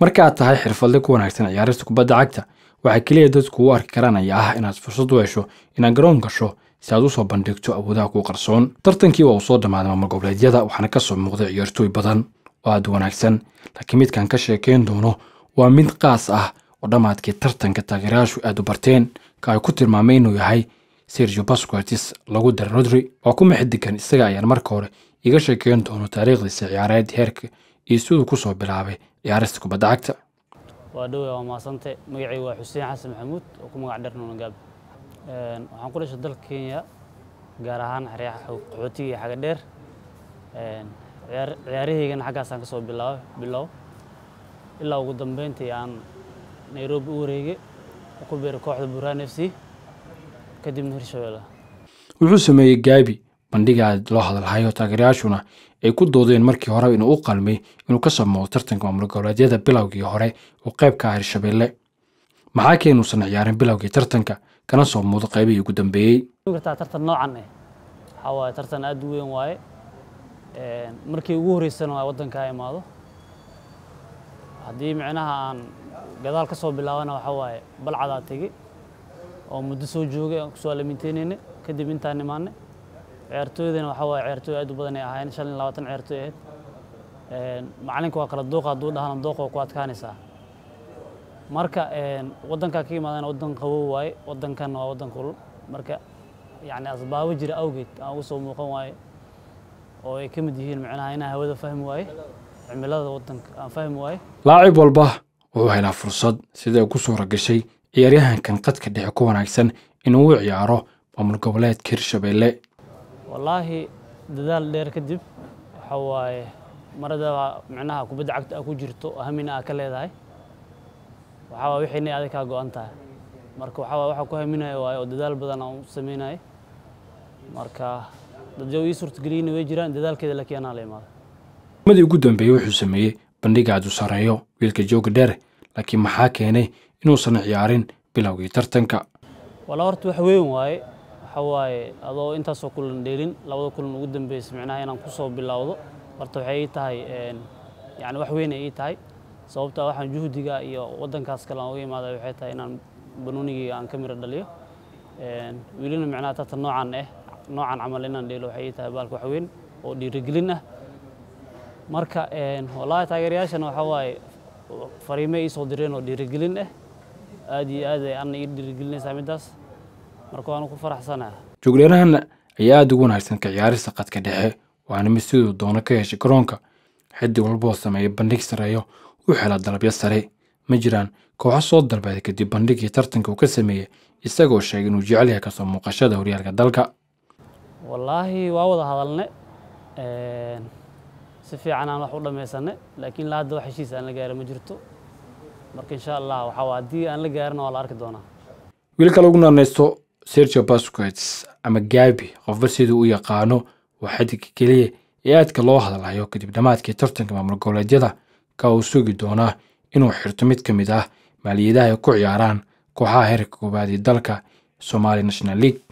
markaad tahay xirfadle ku wanaagsan ciyaarista kubadda cagta waxaa keliya dadku u arki karaan ayaa ah inaad fursad u hesho inaad garoon gasho si aad usoo bandhigto awoodaha ku qarsoon tartankii waa uu soo dhammaaday maamul goboleedyada waxaana ka soo muuqday ciyaartooy badan oo aad wanaagsan laakiin midkaan ka sheekayn doono waa mid qaas ah oo dhammaadkii tartanka taageerayaashu aad u barteen ka ay ku tilmaamay inuu yahay sergio basquetis lagu dara rodri oo ku mixidigan isaga ayaan marka hore iga sheekayn doono taariikhdiisa ciyaareed heerka iyo siduu ku soo bilaabay ciyaarista kubadda cagta waa dhowey waa maasante magacayga waa xuseen xasan maxamuud oo ku magac dheer nuuna gaabi waxaan ku dhashay dalka kenya gaar ahaan qaxootiga iyo xaga dheer ciyaarahaygana xaggaasaan ka soo bilaabay bilow ilaa ugu dambeyntii aan nairobi u wareegay ku biiray kooxda burhaan f c kadibna hirshabeelle wuxuu sameeyey gaabi bandhiga loo hadalhayo taageerayaashuna ay ku doodeen markii horeba inuu u qalmay inuu ka samoodo tartanka maamul goboleedyada bilowgii hore oo qayb ka ah hirshabeelle maxaa keenuusan ciyaarin bilowgii tartanka kana soo muudo qaybihii ugu dambeeyey tartan noocan eh waxaa tartan aad u weyn waaye markii ugu horreysana waa waddankaa imaado haddii micnaha aan gadaal ka soo bilaabana waxaa waaye balcadaa tegi oo muddo soo joogay aan kusoo alaminteynayna kadib intaan imaanay ciyaartooydana waxaa waaye ciyaartooy aad u badan ay shan iyo labaatan ciyaartooy ahayd macalinka waa kala duuqa hadduu dhahana dooqa waa ku adkaanaysaa marka waddankaa ka yimaadana waddan qabow waaye waddankanna waa waddan kulul marka yacni asbaabo jira awgeed aan uga soo muuqan waaye oo ay ka mid yihiin macnaha inaan hawada fahmi waaye cimilada waddanka aan fahmi waaye laacib walba wuxuu helaa fursad sida ay ku suura gashay ciyaaryahankan qadka dhexe ku wanaagsan inuu u ciyaaro maamul goboleedka hirshabeelle wallaahi dadaal dheer kadib waxa waaye marada micnaha kubadda cagta a ku jirto hamina aa ka leedahay waxaa waa wixii adag kaa go tahay marka waxaa waa waxaa ku haminaya waaye oo dadaal badan aan u sameynaya marka dadyo ii suurtageliyina way jiraan dadaalkeeda laakiin anaa la imaada madii ugu dambeeyey wuxuu sameeyey bandhigaadu sareeyo wiilka jooga dheer laakiin maxaa keenay inuusan ciyaarin bilowgii tartanka walaa horta wax weyn waaye waxawaaye adoo intaasoo kulan dheelin labada kulan ugu dambeysay micnaha inaan ku soo bilowdo horta waxay ii tahay yani wax weynay ii tahay sababta waxaan juhdiga iyo waddankaas kale aan uga imaaday waxay tahay inaan banoonigayga aan ka miro dhaliyo welina micnaha tata noocan ah noocan camal inaan dheelo waxay ii tahay baalka wax weyn oo dhiirigelin ah marka wallaahi taageerayaashana waxaa waaye fariime ii soo direen oo dhiirigelin ah aad iyo aad ay ana ii dhiirigelinaysaa middaas marka waan ku jogleerahan ayaa aad ugu wanaagsan ka ciyaarista qadka dhexe waana mid siduu doono ka yeeshay garoonka xiddig walboo sameeya bandhig sareeyo u xela dalabyo sare ma jiraan kooxo soo dalbeeda kadib bandhigii tartanka uu ka sameeyey isagoo sheegay inuu jecel yahay kasoo muuqashada horyaalka dalka wallaahi waa wada hadalne si fiican wax u dhammaysanne laakiin la hadda wax heshiis aan la gaarin ma jirto marka insha allah waxaa haddii aan la gaarin waa la arki doonaa wiilka lagu naanaysto Sergio Busquets ama Gabi qofba siduu u yaqaano waa xadiga keliya ee aadka loo hadalhayo kadib dhammaadkii tartanka maamul goboleedyada ka uu sugi doonaa inuu xirto mid ka mid ah maaliyadaha ay ku ciyaaraan kooxaha heerka koowaad ee dalka Somali National League